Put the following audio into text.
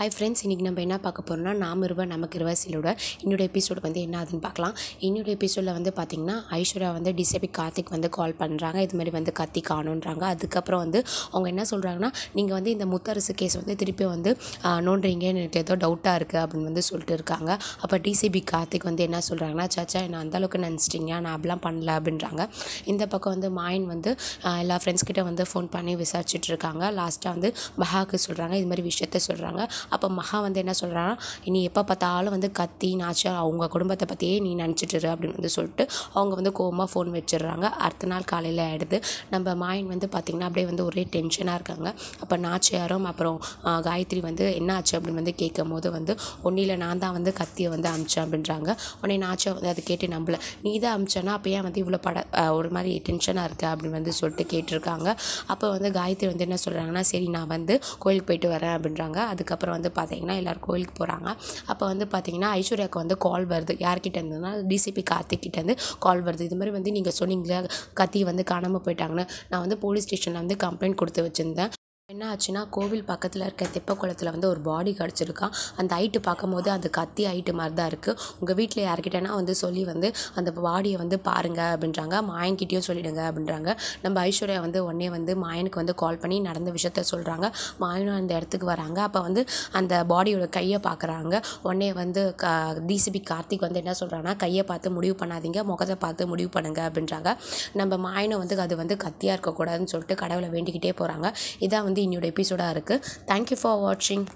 hi friends இன்றைக்கி நம்ம என்ன பார்க்க போகிறோம்னா நாம் இருவ நமக்கு இருவ சிலோட என்னோடய எபிசோடு வந்து என்ன ஆகுதுன்னு பார்க்கலாம் என்னோடய எபிசோடில் வந்து பார்த்திங்கன்னா ஐஸ்வர்யா வந்து டிசபி கார்த்திக் வந்து கால் பண்ணுறாங்க இது மாதிரி வந்து கத்தி காணுன்றாங்க அதுக்கப்புறம் வந்து அவங்க என்ன சொல்கிறாங்கன்னா நீங்கள் வந்து இந்த முத்தரசு கேஸ் வந்து திருப்பி வந்து நோண்டுறீங்கன்னு ஏதோ டவுட்டாக இருக்குது அப்படின்னு வந்து சொல்லிட்டு இருக்காங்க அப்போ டிசிபி கார்த்திக் வந்து என்ன சொல்கிறாங்கன்னா சாச்சா என்னை அந்தளவுக்கு நினச்சிட்டிங்க நான் அப்படிலாம் பண்ணல அப்படின்றாங்க இந்த பக்கம் வந்து மாயின் வந்து எல்லா ஃப்ரெண்ட்ஸ்கிட்ட வந்து ஃபோன் பண்ணி விசாரிச்சுட்டு இருக்காங்க லாஸ்ட்டாக வந்து பஹாக்கு சொல்கிறாங்க இது மாதிரி விஷயத்த சொல்கிறாங்க அப்போ மகா வந்து என்ன சொல்கிறான்னா நீ எப்போ பார்த்தாலும் வந்து கத்தி நாச்சு அவங்க குடும்பத்தை பற்றியே நீ நினச்சிட்டுரு அப்படின்னு வந்து சொல்லிட்டு அவங்க வந்து கோமாக ஃபோன் வச்சிடுறாங்க அடுத்த நாள் காலையில் ஆகிடுது நம்ம மாயன் வந்து பார்த்திங்கன்னா அப்படியே வந்து ஒரே டென்ஷனாக இருக்காங்க அப்போ நாச்சியாரும் அப்புறம் காயத்ரி வந்து என்ன ஆச்சு அப்படின்னு வந்து கேட்கும் போது வந்து ஒன்றில் நான் தான் வந்து கத்தியை வந்து அமிச்சேன் அப்படின்றாங்க உடனே நாச்சா வந்து அதை கேட்டு நம்பலை நீ தான் அமிச்சேன்னா அப்போ ஏன் வந்து இவ்வளோ பட ஒரு மாதிரி டென்ஷனாக இருக்கு அப்படின்னு வந்து சொல்லிட்டு கேட்டிருக்காங்க அப்போ வந்து காயத்ரி வந்து என்ன சொல்கிறாங்கன்னா சரி நான் வந்து கோயிலுக்கு போயிட்டு வரேன் அப்படின்றாங்க அதுக்கப்புறம் வந்து பார்த்திங்கன்னா எல்லோரும் கோயிலுக்கு போகிறாங்க அப்போ வந்து பார்த்திங்கன்னா ஐஸ்வர்யாவுக்கு வந்து கால் வருது யார்கிட்ட இருந்ததுன்னா டிசிபி கார்த்திக்கிட்டேருந்து கால் வருது இது மாதிரி வந்து நீங்கள் சொன்னீங்களே கத்தி வந்து காணாமல் போயிட்டாங்கன்னு நான் வந்து போலீஸ் ஸ்டேஷனில் வந்து கம்ப்ளைண்ட் கொடுத்து வச்சுருந்தேன் என்ன ஆச்சுன்னா கோவில் பக்கத்தில் இருக்க தெப்பக்குளத்தில் வந்து ஒரு பாடி கிடச்சிருக்கான் அந்த ஹைட்டு பார்க்கும்போது அது கத்தி ஹைட்டு மாதிரி தான் இருக்குது உங்கள் வீட்டில் யார்கிட்டனா வந்து சொல்லி வந்து அந்த பாடியை வந்து பாருங்கள் அப்படின்றாங்க மாயன்கிட்டேயும் சொல்லிவிடுங்க அப்படின்றாங்க நம்ம ஐஸ்வர்யா வந்து உடனே வந்து மாயனுக்கு வந்து கால் பண்ணி நடந்த விஷயத்த சொல்கிறாங்க மாயனும் அந்த இடத்துக்கு வராங்க அப்போ வந்து அந்த பாடியோட கையை பார்க்குறாங்க உடனே வந்து க டிசிபி கார்த்திக் வந்து என்ன சொல்கிறாங்கன்னா கையை பார்த்து முடிவு பண்ணாதீங்க முகத்தை பார்த்து முடிவு பண்ணுங்க அப்படின்றாங்க நம்ம மாயனை வந்து அது வந்து கத்தியாக இருக்கக்கூடாதுன்னு சொல்லிட்டு கடவுளை வேண்டிக்கிட்டே போகிறாங்க இதான் வந்து வந்து இன்னொரு எபிசோடாக இருக்குது தேங்க்யூ ஃபார் வாட்சிங்